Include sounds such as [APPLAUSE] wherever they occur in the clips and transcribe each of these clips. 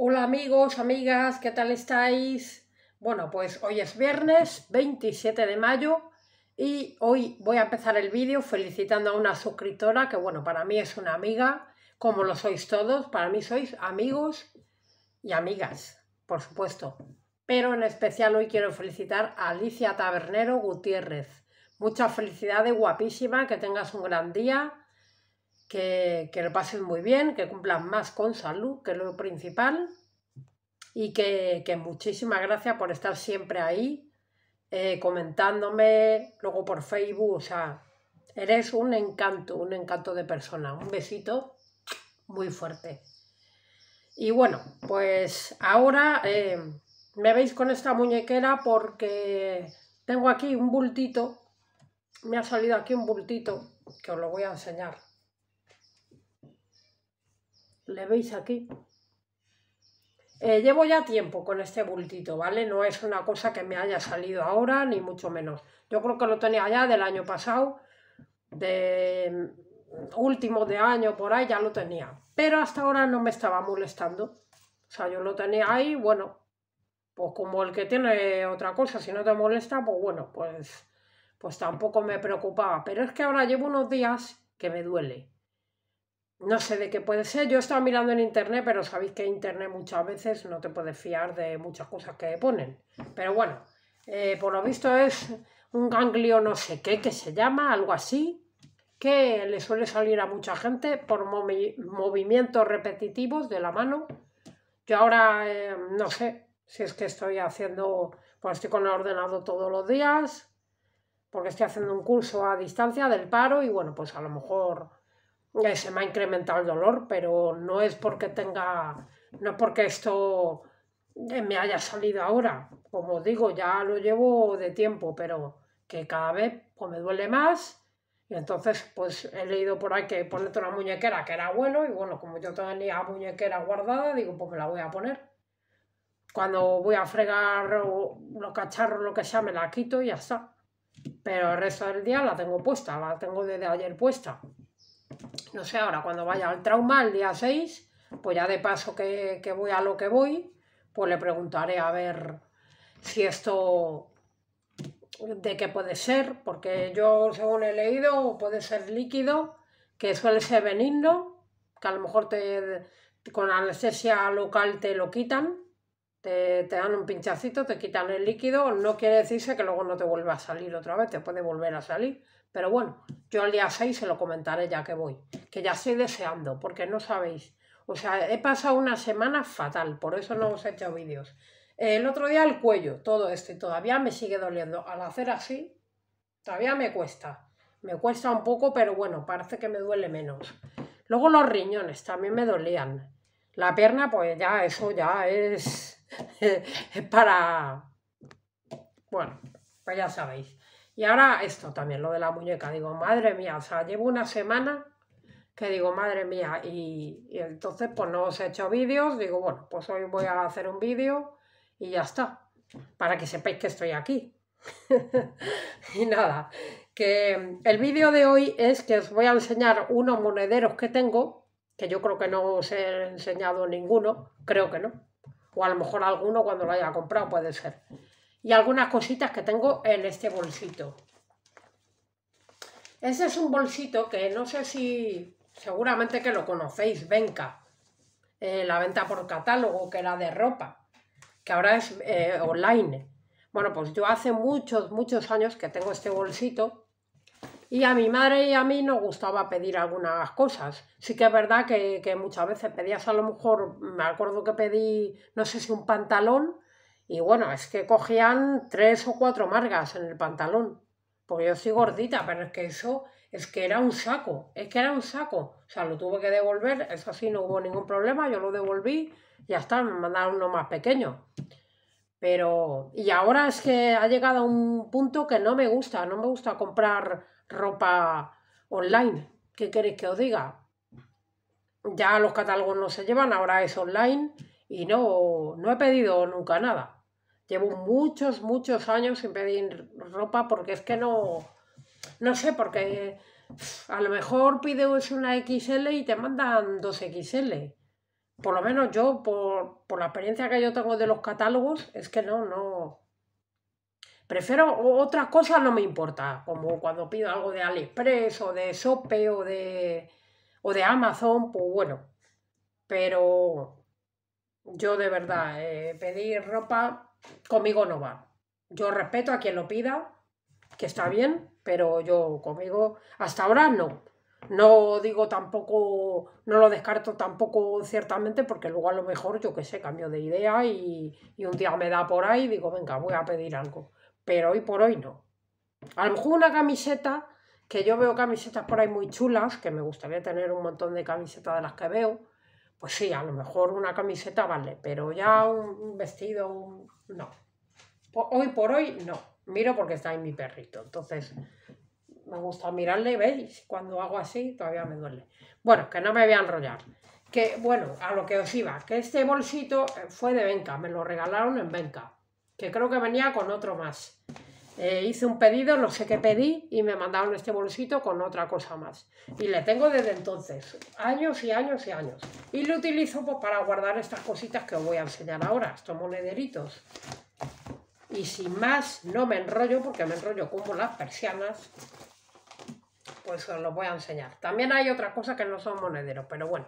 Hola amigos, amigas, ¿qué tal estáis? Bueno, pues hoy es viernes 27 de mayo y hoy voy a empezar el vídeo felicitando a una suscriptora que, bueno, para mí es una amiga, como lo sois todos, para mí sois amigos y amigas, por supuesto. Pero en especial hoy quiero felicitar a Alicia Tabernero Gutiérrez. Muchas felicidades, guapísima, que tengas un gran día que, lo pasen muy bien, que cumplan más con salud, que es lo principal, y que, muchísimas gracias por estar siempre ahí, eh, comentándome, luego por Facebook, o sea, eres un encanto, un encanto de persona, un besito muy fuerte. Y bueno, pues ahora eh, me veis con esta muñequera porque tengo aquí un bultito, me ha salido aquí un bultito que os lo voy a enseñar le veis aquí. Eh, llevo ya tiempo con este bultito, ¿vale? No es una cosa que me haya salido ahora, ni mucho menos. Yo creo que lo tenía ya del año pasado, de mm, último de año, por ahí ya lo tenía. Pero hasta ahora no me estaba molestando. O sea, yo lo tenía ahí, bueno, pues como el que tiene otra cosa, si no te molesta, pues bueno, pues, pues tampoco me preocupaba. Pero es que ahora llevo unos días que me duele no sé de qué puede ser. Yo estaba mirando en internet, pero sabéis que internet muchas veces no te puedes fiar de muchas cosas que ponen. Pero bueno, eh, por lo visto es un ganglio no sé qué que se llama, algo así, que le suele salir a mucha gente por movimientos repetitivos de la mano. Yo ahora em, no sé si es que estoy haciendo, pues estoy con el ordenador todos los días, porque estoy haciendo un curso a distancia del paro y bueno, pues a lo mejor se me ha incrementado el dolor, pero no es porque tenga, no porque esto eh, me haya salido ahora. Como digo, ya lo llevo de tiempo, pero que cada vez pues, me duele más. Y entonces, pues he leído por ahí que ponerte una muñequera que era bueno, y bueno, como yo tenía muñequera guardada, digo, pues me la voy a poner. Cuando voy a fregar los cacharros, lo que sea, me la quito y ya está. Pero el resto del día la tengo puesta, la tengo desde ayer puesta no sé, ahora cuando vaya al trauma el día 6, pues ya de paso que, voy a lo que voy, pues le preguntaré a ver si esto de qué puede ser, porque yo según he leído puede ser líquido, que suele ser benigno, que a lo mejor te, con anestesia local te lo quitan, te, te, dan un pinchacito, te quitan el líquido, no quiere decirse que luego no te vuelva a salir otra vez, te puede volver a salir, pero bueno, yo el día 6 se lo comentaré ya que voy, que ya estoy deseando, porque no sabéis. O sea, he pasado una semana fatal, por eso no os he hecho vídeos. El otro día el cuello, todo esto, y todavía me sigue doliendo. Al hacer así, todavía me cuesta. Me cuesta un poco, pero bueno, parece que me duele menos. Luego los riñones también me dolían. La pierna, pues ya eso ya es, [LAUGHS] es para... Bueno, pues ya sabéis. Y ahora esto también, lo de la muñeca. Digo, madre mía, o sea, llevo una semana que digo, madre mía, y, entonces pues no os he hecho vídeos. Digo, bueno, pues hoy voy a hacer un vídeo y ya está, para que sepáis que estoy aquí. [LAUGHS] y nada, que el vídeo de hoy es que os voy a enseñar unos monederos que tengo, que yo creo que no os he enseñado ninguno, creo que no. O a lo mejor alguno cuando lo haya comprado puede ser y algunas cositas que tengo en este bolsito. Ese es un bolsito que no sé si seguramente que lo conocéis, Venca, eh, la venta por catálogo, que era de ropa, que ahora es eh, online. Bueno, pues yo hace muchos, muchos años que tengo este bolsito y a mi madre y a mí nos gustaba pedir algunas cosas. Sí que es verdad que, que muchas veces pedías a lo mejor, me acuerdo que pedí, no sé si un pantalón y bueno, es que cogían tres o cuatro margas en el pantalón. Porque yo soy gordita, pero es que eso es que era un saco, es que era un saco. O sea, lo tuve que devolver, eso sí, no hubo ningún problema, yo lo devolví, ya está, me mandaron uno más pequeño. Pero, y ahora es que ha llegado a un punto que no me gusta, no me gusta comprar ropa online. ¿Qué queréis que os diga? Ya los catálogos no se llevan, ahora es online y no, no he pedido nunca nada. Llevo muchos, muchos años sin pedir ropa porque es que no, no sé, porque a lo mejor pides una XL y te mandan dos XL. Por lo menos yo, por, la experiencia que yo tengo de los catálogos, es que no, no, Prefiero otras cosas, no me importa, como cuando pido algo de AliExpress o de Sope o de, o de Amazon, pues bueno. Pero yo de verdad, eh, pedir ropa conmigo no va. Yo respeto a quien lo pida, que está bien, pero yo conmigo hasta ahora no. No digo tampoco, no lo descarto tampoco ciertamente, porque luego a lo mejor, yo que sé, cambio de idea y, y un día me da por ahí y digo, venga, voy a pedir algo. Pero hoy por hoy no. A lo mejor una camiseta, que yo veo camisetas por ahí muy chulas, que me gustaría tener un montón de camisetas de las que veo, pues sí, a lo mejor una camiseta vale, pero ya un, vestido, no. Hoy por hoy no. Miro porque está ahí mi perrito. Entonces, me gusta mirarle, ¿veis? Cuando hago así, todavía me duele. Bueno, que no me voy a enrollar. Que, bueno, a lo que os iba, que este bolsito eh, fue de Benca, me lo regalaron en Benca, que creo que venía con otro más. Eh, hice un pedido, no sé qué pedí, y me mandaron este bolsito con otra cosa más. Y le tengo desde entonces, años y años y años. Y lo utilizo pues, para guardar estas cositas que os voy a enseñar ahora, estos monederitos. Y sin más, no me enrollo porque me enrollo como las persianas. Pues os lo voy a enseñar. También hay otras cosas que no son monederos, pero bueno.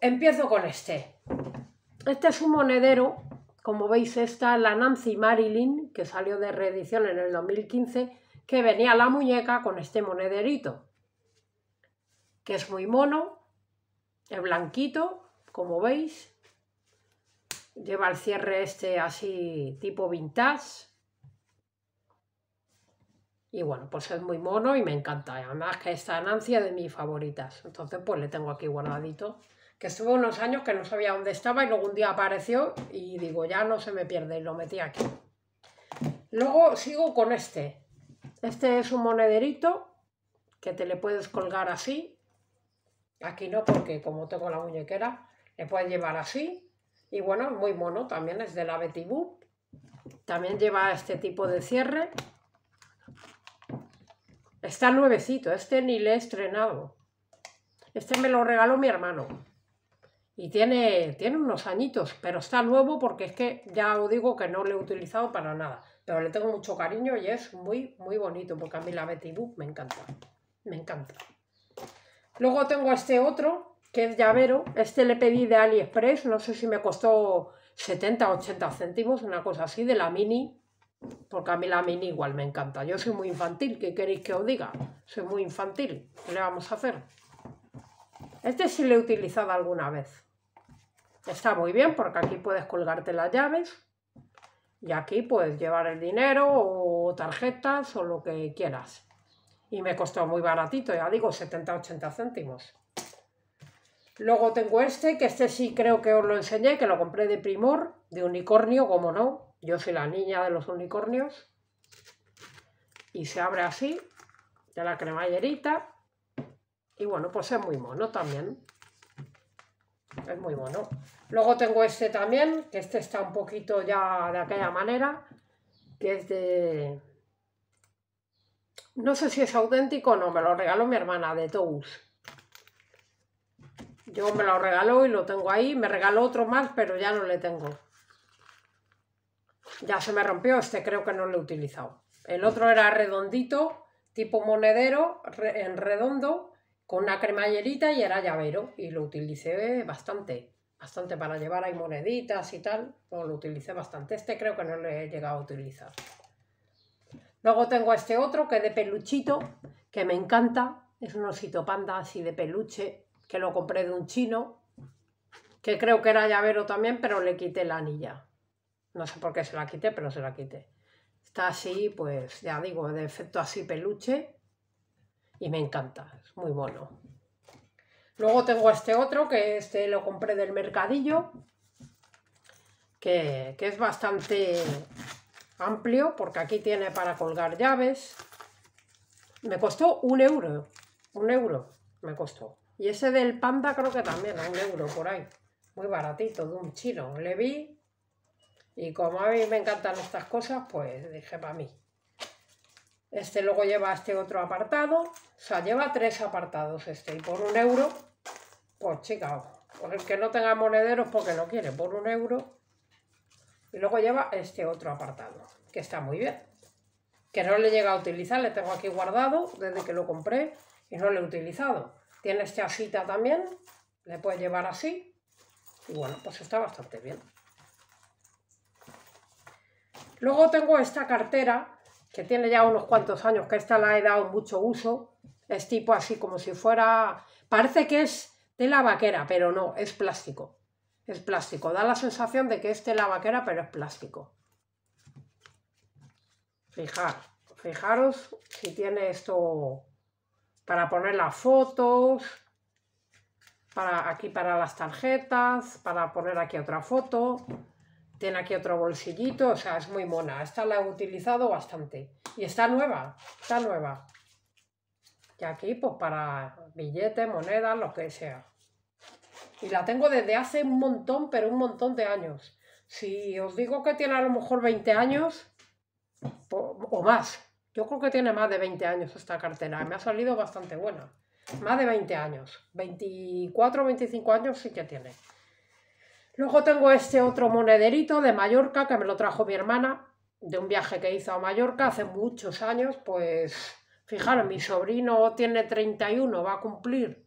Empiezo con este. Este es un monedero como veis, esta es la Nancy Marilyn, que salió de reedición en el 2015, que venía la muñeca con este monederito, que es muy mono, es blanquito, como veis. Lleva el cierre este así tipo vintage. Y bueno, pues es muy mono y me encanta. Además que esta Nancy es de mis favoritas. Entonces pues le tengo aquí guardadito que estuvo unos años que no sabía dónde estaba y luego un día apareció y digo, ya no se me pierde y lo metí aquí. Luego sigo con este. Este es un monederito que te le puedes colgar así. Aquí no, porque como tengo la muñequera, le puedes llevar así. Y bueno, muy mono también, es de la Betty También lleva este tipo de cierre. Está nuevecito, este ni le he estrenado. Este me lo regaló mi hermano y tiene, tiene unos añitos, pero está nuevo porque es que ya os digo que no lo he utilizado para nada, pero le tengo mucho cariño y es muy, muy bonito porque a mí la Betty Book me encanta, me encanta. Luego tengo este otro, que es llavero, este le pedí de AliExpress, no sé si me costó 70, o 80 céntimos, una cosa así, de la mini, porque a mí la mini igual me encanta, yo soy muy infantil, ¿qué queréis que os diga? Soy muy infantil, ¿qué le vamos a hacer? Este sí lo he utilizado alguna vez. Está muy bien porque aquí puedes colgarte las llaves y aquí puedes llevar el dinero o tarjetas o lo que quieras. Y me costó muy baratito, ya digo, 70-80 céntimos. Luego tengo este, que este sí creo que os lo enseñé, que lo compré de Primor, de unicornio, como no. Yo soy la niña de los unicornios. Y se abre así, de la cremallerita. Y bueno, pues es muy mono también. Es muy mono. Luego tengo este también, que este está un poquito ya de aquella manera, que es de... No sé si es auténtico o no, me lo regaló mi hermana de Tous. Yo me lo regaló y lo tengo ahí. Me regaló otro más, pero ya no le tengo. Ya se me rompió, este creo que no lo he utilizado. El otro era redondito, tipo monedero, en redondo, con una cremallerita y era llavero y lo utilicé bastante, bastante para llevar ahí moneditas y tal, pues lo utilicé bastante. Este creo que no le he llegado a utilizar. Luego tengo este otro que es de peluchito, que me encanta. Es un osito panda así de peluche, que lo compré de un chino, que creo que era llavero también, pero le quité la anilla. No sé por qué se la quité, pero se la quité. Está así, pues ya digo, de efecto así peluche y me encanta, es muy bueno. Luego tengo este otro, que este lo compré del mercadillo, que, es bastante amplio, porque aquí tiene para colgar llaves. Me costó un euro, un euro me costó. Y ese del panda creo que también, un euro por ahí. Muy baratito, de un chino. Le vi y como a mí me encantan estas cosas, pues dije para mí. Este luego lleva este otro apartado. O sea, lleva tres apartados este. Y por un euro, pues chica, por el que no tenga monederos porque no quiere, por un euro. Y luego lleva este otro apartado, que está muy bien. Que no le llega a utilizar, le tengo aquí guardado desde que lo compré y no lo he utilizado. Tiene esta asita también, le puede llevar así. Y bueno, pues está bastante bien. Luego tengo esta cartera que tiene ya unos cuantos años, que esta la he dado mucho uso, es tipo así como si fuera, parece que es de la vaquera, pero no, es plástico, es plástico, da la sensación de que es la vaquera, pero es plástico. Fijar, fijaros si tiene esto para poner las fotos, para aquí para las tarjetas, para poner aquí otra foto, tiene aquí otro bolsillito, o sea, es muy mona. Esta la he utilizado bastante. Y está nueva, está nueva. Y aquí, pues para billetes, monedas, lo que sea. Y la tengo desde hace un montón, pero un montón de años. Si os digo que tiene a lo mejor 20 años o más, yo creo que tiene más de 20 años esta cartera. Me ha salido bastante buena. Más de 20 años. 24 25 años sí que tiene. Luego tengo este otro monederito de Mallorca que me lo trajo mi hermana de un viaje que hizo a Mallorca hace muchos años. Pues fijaros, mi sobrino tiene 31, va a cumplir.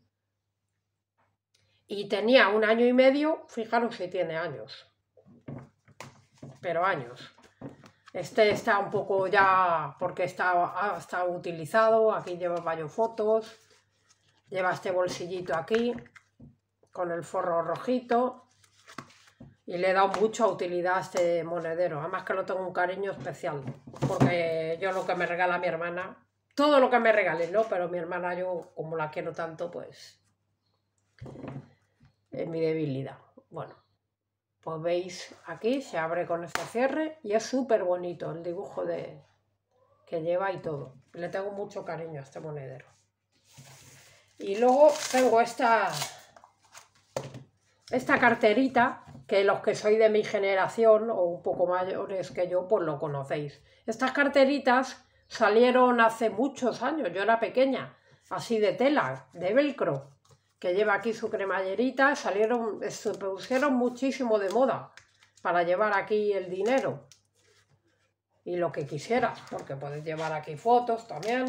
Y tenía un año y medio, fijaros si tiene años. Pero años. Este está un poco ya, porque está, está utilizado, aquí lleva varios fotos. Lleva este bolsillito aquí, con el forro rojito y le he dado mucha utilidad a este monedero. Además que lo tengo un cariño especial, porque yo lo que me regala mi hermana, todo lo que me regale, ¿no? Pero mi hermana yo, como la quiero tanto, pues es mi debilidad. Bueno, pues veis aquí, se abre con este cierre y es súper bonito el dibujo de, que lleva y todo. Le tengo mucho cariño a este monedero. Y luego tengo esta, esta carterita que los que soy de mi generación o un poco mayores que yo, pues lo conocéis. Estas carteritas salieron hace muchos años, yo era pequeña, así de tela, de velcro, que lleva aquí su cremallerita, salieron, se pusieron muchísimo de moda para llevar aquí el dinero y lo que quisieras, porque puedes llevar aquí fotos también,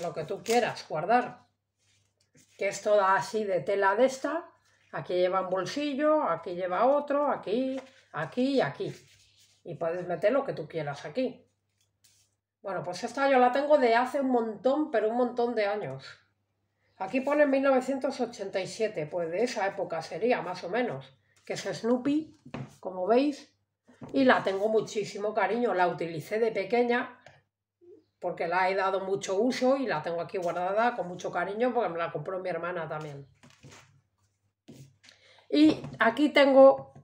lo que tú quieras guardar, que es toda así de tela de esta, Aquí lleva un bolsillo, aquí lleva otro, aquí, aquí y aquí. Y puedes meter lo que tú quieras aquí. Bueno, pues esta yo la tengo de hace un montón, pero un montón de años. Aquí pone 1987, pues de esa época sería, más o menos. Que es Snoopy, como veis. Y la tengo muchísimo cariño, la utilicé de pequeña porque la he dado mucho uso y la tengo aquí guardada con mucho cariño porque me la compró mi hermana también. Y aquí tengo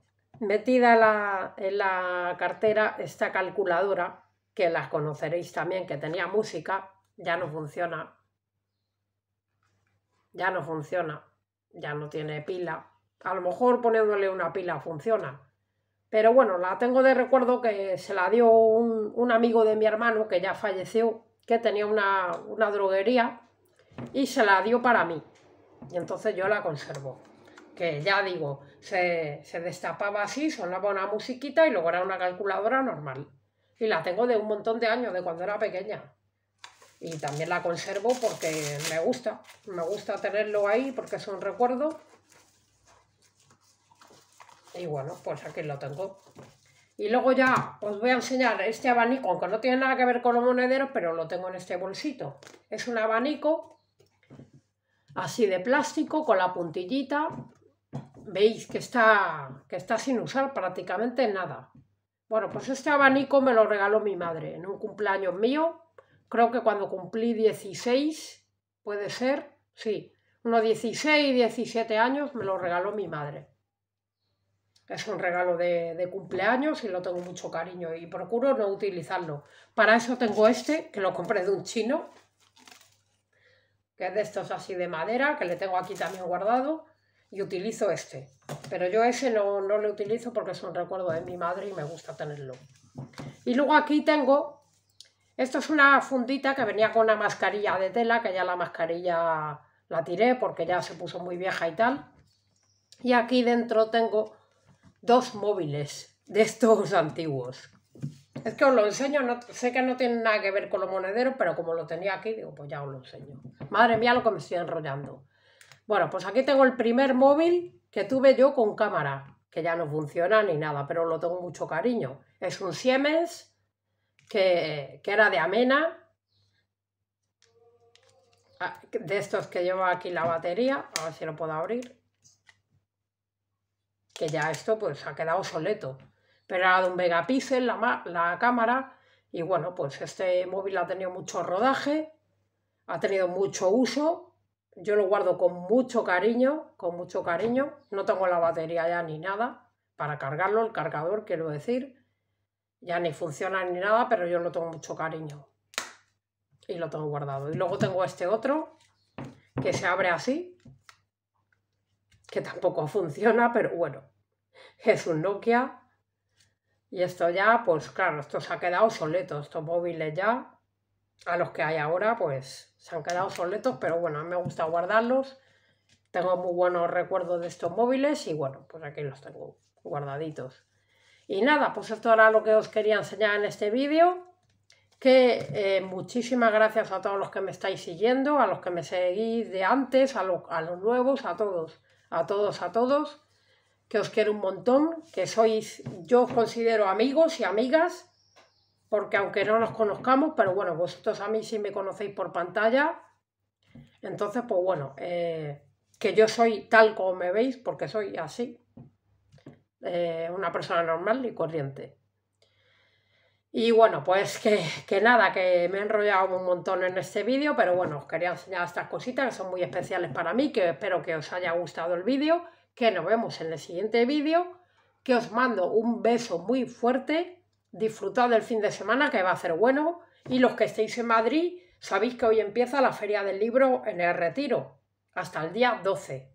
metida en la cartera esta calculadora, que las conoceréis también, que tenía música, ya no funciona. Ya no funciona, ya no tiene pila. A lo mejor poniéndole una pila funciona. Pero bueno, la tengo de recuerdo que se la dio un, amigo de mi hermano que ya falleció, que tenía una droguería y se la dio para mí. Y entonces yo la conservo que ya digo, se, destapaba así, sonaba una musiquita y luego era una calculadora normal. Y la tengo de un montón de años, de cuando era pequeña. Y también la conservo porque me gusta, me gusta tenerlo ahí porque es un recuerdo. Y bueno, pues aquí lo tengo. Y luego ya os voy a enseñar este abanico, aunque no tiene nada que ver con los monederos, pero lo tengo en este bolsito. Es un abanico así de plástico con la puntillita veis que está, que está sin usar prácticamente nada. Bueno, pues este abanico me lo regaló mi madre en un cumpleaños mío, creo que cuando cumplí 16, puede ser, sí, unos 16, 17 años me lo regaló mi madre. Es un regalo de, de cumpleaños y lo tengo mucho cariño y procuro no utilizarlo. Para eso tengo este, que lo compré de un chino, que es de estos así de madera, que le tengo aquí también guardado y utilizo este. Pero yo ese no, no lo utilizo porque es un recuerdo de mi madre y me gusta tenerlo. Y luego aquí tengo, esto es una fundita que venía con una mascarilla de tela, que ya la mascarilla la tiré porque ya se puso muy vieja y tal. Y aquí dentro tengo dos móviles de estos antiguos. Es que os lo enseño, no, sé que no tiene nada que ver con los monederos, pero como lo tenía aquí, digo, pues ya os lo enseño. Madre mía, lo que me estoy enrollando. Bueno, pues aquí tengo el primer móvil que tuve yo con cámara, que ya no funciona ni nada, pero lo tengo mucho cariño. Es un Siemens que, era de Amena, ah, de estos que lleva aquí la batería, a ver si lo puedo abrir, que ya esto pues ha quedado obsoleto, pero era de un megapíxel la, la, cámara y bueno, pues este móvil ha tenido mucho rodaje, ha tenido mucho uso yo lo guardo con mucho cariño, con mucho cariño. No tengo la batería ya ni nada para cargarlo, el cargador quiero decir. Ya ni funciona ni nada, pero yo lo tengo mucho cariño. Y lo tengo guardado. Y luego tengo este otro que se abre así, que tampoco funciona, pero bueno, es un Nokia. Y esto ya, pues claro, esto se ha quedado obsoleto, estos móviles ya a los que hay ahora, pues se han quedado soletos, pero bueno, me gusta guardarlos. Tengo muy buenos recuerdos de estos móviles y bueno, pues aquí los tengo guardaditos. Y nada, pues esto era lo que os quería enseñar en este vídeo. Que eh, muchísimas gracias a todos los que me estáis siguiendo, a los que me seguís de antes, a, a los nuevos, a todos, a todos, a todos. Que os quiero un montón, que sois, yo os considero amigos y amigas porque aunque no nos conozcamos, pero bueno, vosotros a mí sí me conocéis por pantalla, entonces pues bueno, eh, que yo soy tal como me veis, porque soy así, eh, una persona normal y corriente. Y bueno, pues que, que, nada, que me he enrollado un montón en este vídeo, pero bueno, os quería enseñar estas cositas que son muy especiales para mí, que espero que os haya gustado el vídeo, que nos vemos en el siguiente vídeo, que os mando un beso muy fuerte disfrutad del fin de semana que va a ser bueno y los que estéis en Madrid, sabéis que hoy empieza la Feria del Libro en el Retiro, hasta el día 12.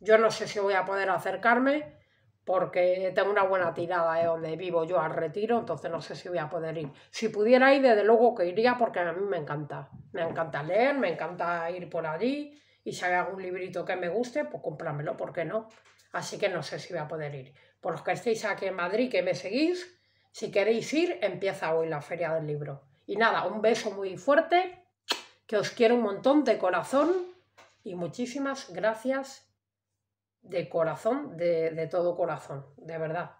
Yo no sé si voy a poder acercarme porque tengo una buena tirada de eh, donde vivo yo al retiro, entonces no sé si voy a poder ir. Si pudiera ir, desde luego que iría porque a mí me encanta. Me encanta leer, me encanta ir por allí y si hay algún librito que me guste, pues cómpramelo, ¿por qué no? Así que no sé si voy a poder ir. Por los que estéis aquí en Madrid, que me seguís, si queréis ir, empieza hoy la Feria del Libro. Y nada, un beso muy fuerte, que os quiero un montón de corazón y muchísimas gracias de corazón, de, todo corazón, de verdad,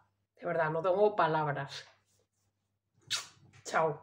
de verdad, no tengo palabras. Chao.